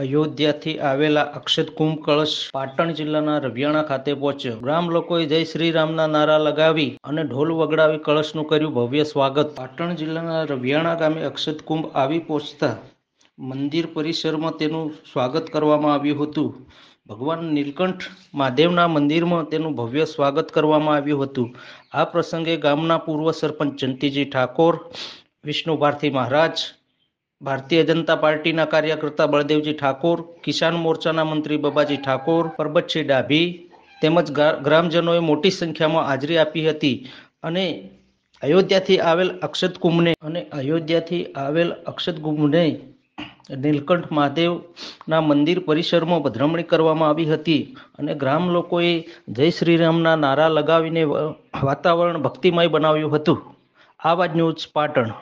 અયોધ્યાથી આવેલા અક્ષત કુંભ કળશ પાટણ જિલ્લાના રવિયાણા ખાતે પહોંચ્યો ગ્રામ લોકોએ જય શ્રી રામના નારા લગાવી અને ઢોલ વગડાવી કળશનું કર્યું ભવ્ય સ્વાગત પાટણ જિલ્લાના રવિયાણા ગામે અક્ષત કુંભ આવી પહોંચતા મંદિર પરિસરમાં તેનું સ્વાગત કરવામાં આવ્યું હતું ભગવાન નીલકંઠ મહાદેવના મંદિરમાં તેનું ભવ્ય સ્વાગત કરવામાં આવ્યું હતું આ પ્રસંગે ગામના પૂર્વ સરપંચ જંતીજી ઠાકોર વિષ્ણુ ભારતી મહારાજ ભારતીય જનતા પાર્ટીના કાર્યકર્તા બળદેવજી ઠાકોર કિસાન મોરચાના મંત્રી બબાજી ઠાકોર પરબતસિંહ ડાભી તેમજ ગ્રામજનોએ મોટી સંખ્યામાં હાજરી આપી હતી અને અયોધ્યાથી આવેલ અક્ષત કુંભને અને અયોધ્યાથી આવેલ અક્ષત કુંભને નીલકંઠ મહાદેવના મંદિર પરિસરમાં પધરામણી કરવામાં આવી હતી અને ગ્રામ લોકોએ જય શ્રીરામના નારા લગાવીને વાતાવરણ ભક્તિમય બનાવ્યું હતું આ વાત ન્યૂઝ પાટણ